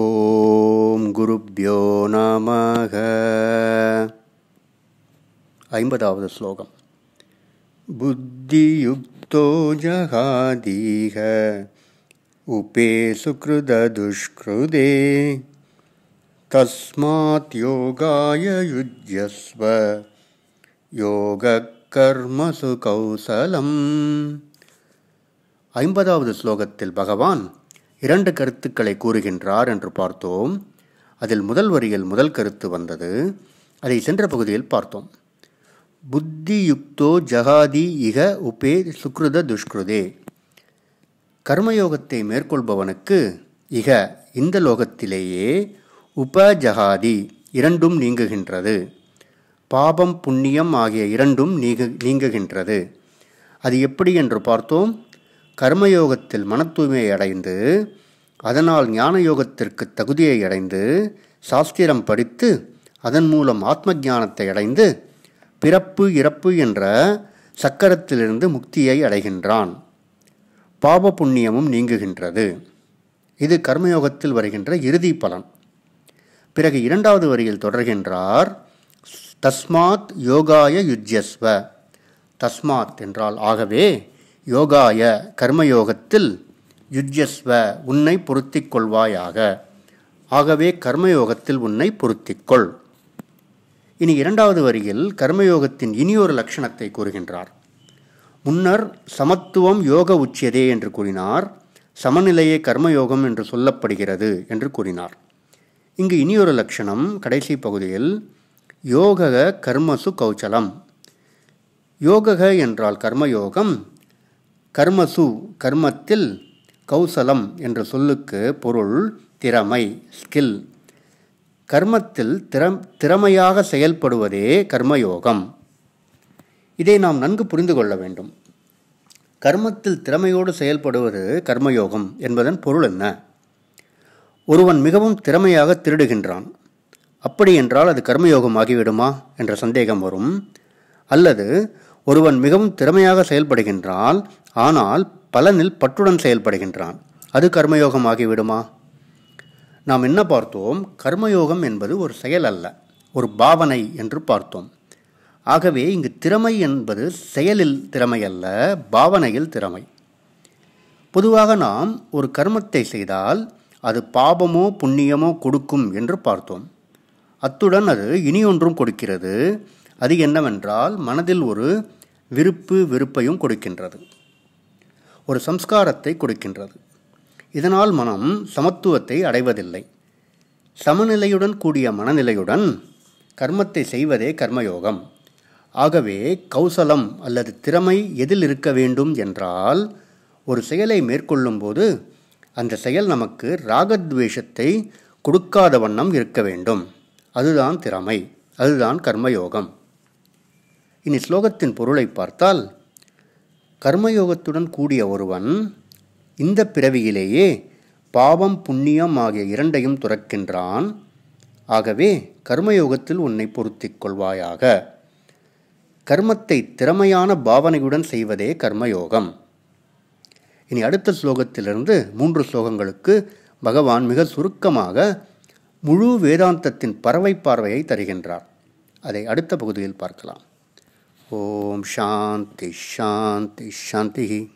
ஓம் குருப்யோ நமக ஐம்பதாவது ஸ்லோகம் புத்தியுக்தோ ஜகாதீக உபே சுகிருதுஷ்கிருதே தஸ்மாத் யோகாய யுஜஸ்வ யோக கர்மசு கௌசலம் ஐம்பதாவது ஸ்லோகத்தில் பகவான் இரண்டு கருத்துக்களை கூறுகின்றார் என்று பார்த்தோம் அதில் முதல் வரியில் முதல் கருத்து வந்தது அதை சென்ற பகுதியில் பார்த்தோம் புத்தியுக்தோ ஜகாதி இக உபே சுக்ருத துஷ்கிருதே கர்மயோகத்தை மேற்கொள்பவனுக்கு இக இந்த லோகத்திலேயே உப ஜகாதி இரண்டும் நீங்குகின்றது பாபம் புண்ணியம் ஆகிய இரண்டும் நீங்கு நீங்குகின்றது அது எப்படி என்று பார்த்தோம் கர்மயோகத்தில் மன தூய்மையை அடைந்து அதனால் ஞான யோகத்திற்கு தகுதியை அடைந்து சாஸ்திரம் படித்து அதன் மூலம் ஆத்ம ஞானத்தை அடைந்து பிறப்பு இறப்பு என்ற சக்கரத்திலிருந்து முக்தியை அடைகின்றான் பாப புண்ணியமும் நீங்குகின்றது இது கர்மயோகத்தில் வருகின்ற இறுதி பலன் பிறகு இரண்டாவது வரியில் தொடர்கின்றார் தஸ்மாத் யோகாய யுஜ்யஸ்வ தஸ்மாத் என்றால் ஆகவே யோகாய கர்மயோகத்தில் யுஜஸ்வ உன்னை பொருத்திக் கொள்வாயாக ஆகவே கர்மயோகத்தில் உன்னை பொருத்திக்கொள் இனி இரண்டாவது வரியில் கர்மயோகத்தின் இனியொரு லட்சணத்தை கூறுகின்றார் முன்னர் சமத்துவம் யோக உச்சியதே என்று கூறினார் சமநிலையே கர்மயோகம் என்று சொல்லப்படுகிறது என்று கூறினார் இங்கு இனியொரு லட்சணம் கடைசி பகுதியில் யோக கர்மசு கௌச்சலம் யோகக என்றால் கர்மயோகம் கர்மசு கர்மத்தில் கௌசலம் என்ற சொல்லுக்கு பொருள் திறமை ஸ்கில் கர்மத்தில் திறம் திறமையாக செயல்படுவதே கர்மயோகம் இதை நாம் நன்கு புரிந்து கொள்ள வேண்டும் கர்மத்தில் திறமையோடு செயல்படுவது கர்மயோகம் என்பதன் பொருள் என்ன ஒருவன் மிகவும் திறமையாக திருடுகின்றான் அப்படி என்றால் அது கர்மயோகம் ஆகிவிடுமா என்ற சந்தேகம் வரும் அல்லது ஒருவன் மிகவும் திறமையாக செயல்படுகின்றால் ஆனால் பலனில் பற்றுடன் செயல்படுகின்றான் அது கர்மயோகம் ஆகிவிடுமா நாம் என்ன பார்த்தோம் கர்மயோகம் என்பது ஒரு செயல் அல்ல ஒரு பாவனை என்று பார்த்தோம் ஆகவே இங்கு திறமை என்பது செயலில் திறமை அல்ல பாவனையில் திறமை பொதுவாக நாம் ஒரு கர்மத்தை செய்தால் அது பாபமோ புண்ணியமோ கொடுக்கும் என்று பார்த்தோம் அத்துடன் அது இனி ஒன்றும் கொடுக்கிறது அது என்னவென்றால் மனதில் ஒரு விருப்பு வெறுப்பையும் கொடுக்கின்றது ஒரு சம்ஸ்காரத்தை கொடுக்கின்றது இதனால் மனம் சமத்துவத்தை அடைவதில்லை சமநிலையுடன் கூடிய மனநிலையுடன் கர்மத்தை செய்வதே கர்மயோகம் ஆகவே கௌசலம் அல்லது திறமை எதில் இருக்க வேண்டும் என்றால் ஒரு செயலை மேற்கொள்ளும்போது அந்த செயல் நமக்கு ராகத்வேஷத்தை கொடுக்காத வண்ணம் இருக்க வேண்டும் அதுதான் திறமை அதுதான் கர்மயோகம் இனி ஸ்லோகத்தின் பொருளை பார்த்தால் கர்மயோகத்துடன் கூடிய ஒருவன் இந்த பிறவியிலேயே பாவம் புண்ணியம் ஆகிய இரண்டையும் துறக்கின்றான் ஆகவே கர்மயோகத்தில் உன்னை பொருத்திக் கொள்வாயாக கர்மத்தை திறமையான பாவனையுடன் செய்வதே கர்மயோகம் இனி அடுத்த ஸ்லோகத்திலிருந்து மூன்று ஸ்லோகங்களுக்கு பகவான் மிக சுருக்கமாக முழு வேதாந்தத்தின் பறவை பார்வையை தருகின்றார் அதை அடுத்த பகுதியில் பார்க்கலாம் ओम शांति शांति शांति ही